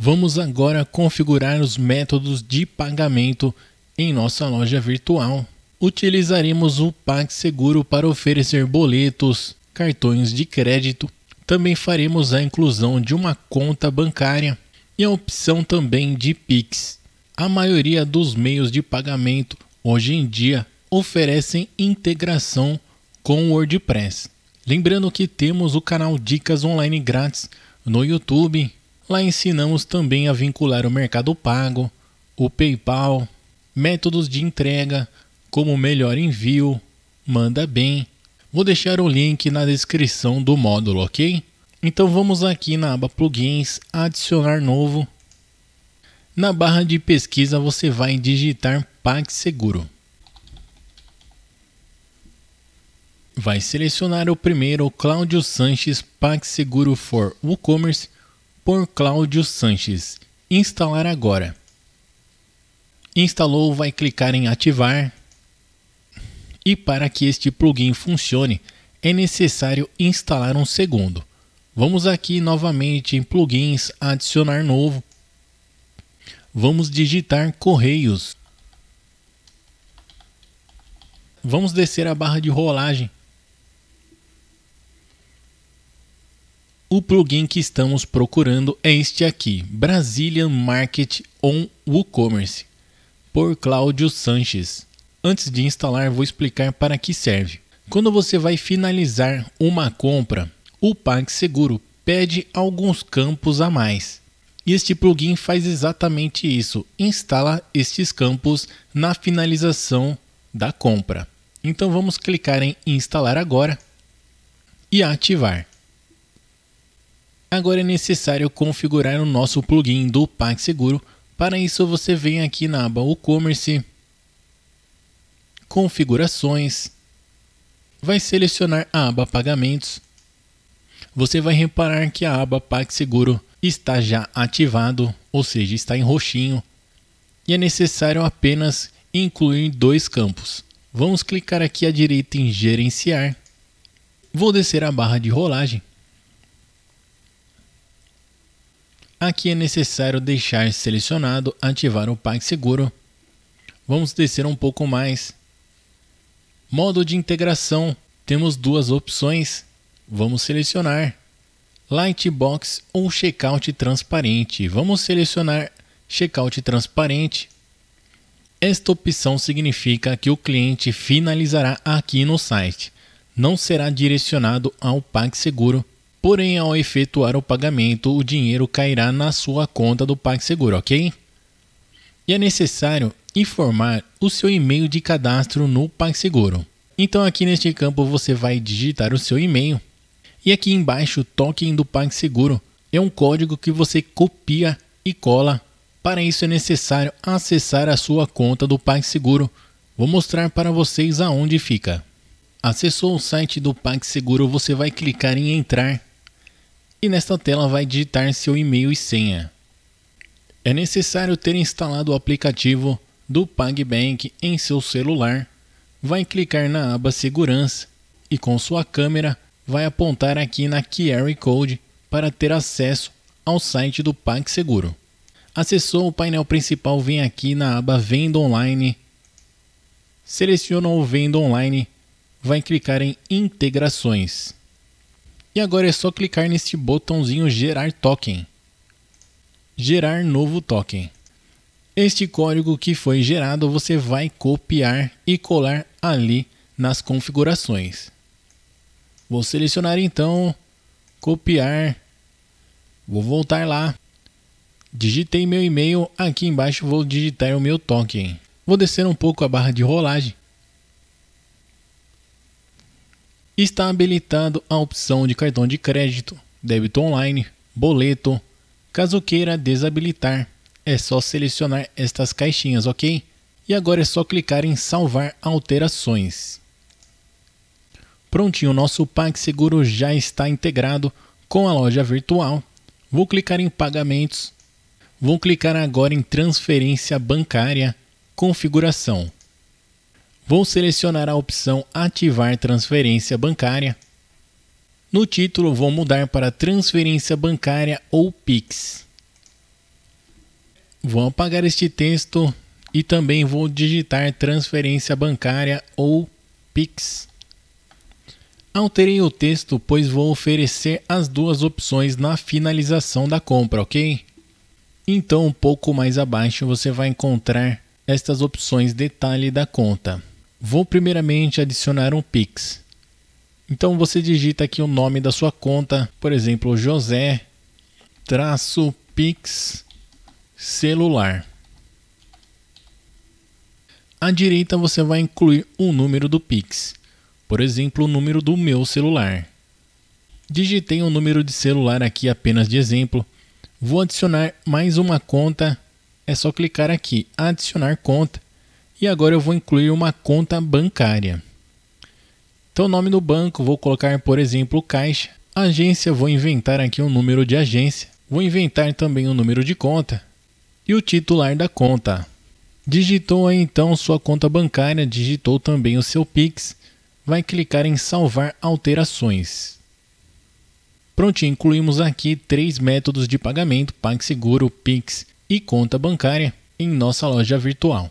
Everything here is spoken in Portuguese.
Vamos agora configurar os métodos de pagamento em nossa loja virtual. Utilizaremos o PagSeguro para oferecer boletos, cartões de crédito. Também faremos a inclusão de uma conta bancária e a opção também de Pix. A maioria dos meios de pagamento hoje em dia oferecem integração com o WordPress. Lembrando que temos o canal Dicas Online Grátis no YouTube Lá ensinamos também a vincular o Mercado Pago, o PayPal, métodos de entrega, como melhor envio, manda bem. Vou deixar o link na descrição do módulo, ok? Então vamos aqui na aba Plugins, adicionar novo. Na barra de pesquisa você vai digitar PagSeguro. Vai selecionar o primeiro, Cláudio Sanches PagSeguro for WooCommerce por Cláudio Sanches. Instalar agora. Instalou, vai clicar em ativar. E para que este plugin funcione, é necessário instalar um segundo. Vamos aqui novamente em plugins, adicionar novo. Vamos digitar correios. Vamos descer a barra de rolagem O plugin que estamos procurando é este aqui, Brazilian Market on WooCommerce, por Cláudio Sanches. Antes de instalar, vou explicar para que serve. Quando você vai finalizar uma compra, o PagSeguro pede alguns campos a mais. E este plugin faz exatamente isso, instala estes campos na finalização da compra. Então vamos clicar em instalar agora e ativar. Agora é necessário configurar o nosso plugin do PagSeguro. Para isso você vem aqui na aba E-commerce, Configurações, vai selecionar a aba Pagamentos. Você vai reparar que a aba PagSeguro está já ativado, ou seja, está em roxinho. E é necessário apenas incluir dois campos. Vamos clicar aqui à direita em gerenciar. Vou descer a barra de rolagem Aqui é necessário deixar selecionado ativar o PagSeguro. Vamos descer um pouco mais. Modo de integração. Temos duas opções. Vamos selecionar Lightbox ou Checkout Transparente. Vamos selecionar Checkout Transparente. Esta opção significa que o cliente finalizará aqui no site. Não será direcionado ao PagSeguro Porém, ao efetuar o pagamento, o dinheiro cairá na sua conta do PagSeguro, ok? E é necessário informar o seu e-mail de cadastro no PagSeguro. Então, aqui neste campo, você vai digitar o seu e-mail e aqui embaixo o token do PagSeguro é um código que você copia e cola. Para isso é necessário acessar a sua conta do PagSeguro. Vou mostrar para vocês aonde fica. Acessou o site do PagSeguro, você vai clicar em entrar e nesta tela vai digitar seu e-mail e senha. É necessário ter instalado o aplicativo do PagBank em seu celular. Vai clicar na aba Segurança e com sua câmera vai apontar aqui na QR Code para ter acesso ao site do PagSeguro. Acessou o painel principal, vem aqui na aba Venda Online. Seleciona o Venda Online, vai clicar em Integrações. E agora é só clicar neste botãozinho gerar token. Gerar novo token. Este código que foi gerado você vai copiar e colar ali nas configurações. Vou selecionar então, copiar, vou voltar lá, digitei meu e-mail, aqui embaixo vou digitar o meu token. Vou descer um pouco a barra de rolagem Está habilitado a opção de cartão de crédito, débito online, boleto. Caso queira desabilitar, é só selecionar estas caixinhas, ok? E agora é só clicar em salvar alterações. Prontinho, nosso PagSeguro já está integrado com a loja virtual. Vou clicar em pagamentos. Vou clicar agora em transferência bancária, configuração vou selecionar a opção Ativar transferência bancária. No título, vou mudar para Transferência bancária ou Pix. Vou apagar este texto e também vou digitar transferência bancária ou Pix. Alterei o texto, pois vou oferecer as duas opções na finalização da compra, ok? Então, um pouco mais abaixo, você vai encontrar estas opções detalhe da conta. Vou primeiramente adicionar um Pix. Então você digita aqui o nome da sua conta, por exemplo, José traço Pix celular. À direita você vai incluir o um número do Pix, por exemplo, o número do meu celular. Digitei o um número de celular aqui apenas de exemplo. Vou adicionar mais uma conta. É só clicar aqui, adicionar conta e agora eu vou incluir uma conta bancária. Então, nome do banco, vou colocar, por exemplo, Caixa. Agência, vou inventar aqui um número de agência. Vou inventar também um número de conta e o titular da conta. Digitou aí então sua conta bancária, digitou também o seu Pix. Vai clicar em salvar alterações. Pronto, incluímos aqui três métodos de pagamento: PagSeguro, Pix e conta bancária em nossa loja virtual.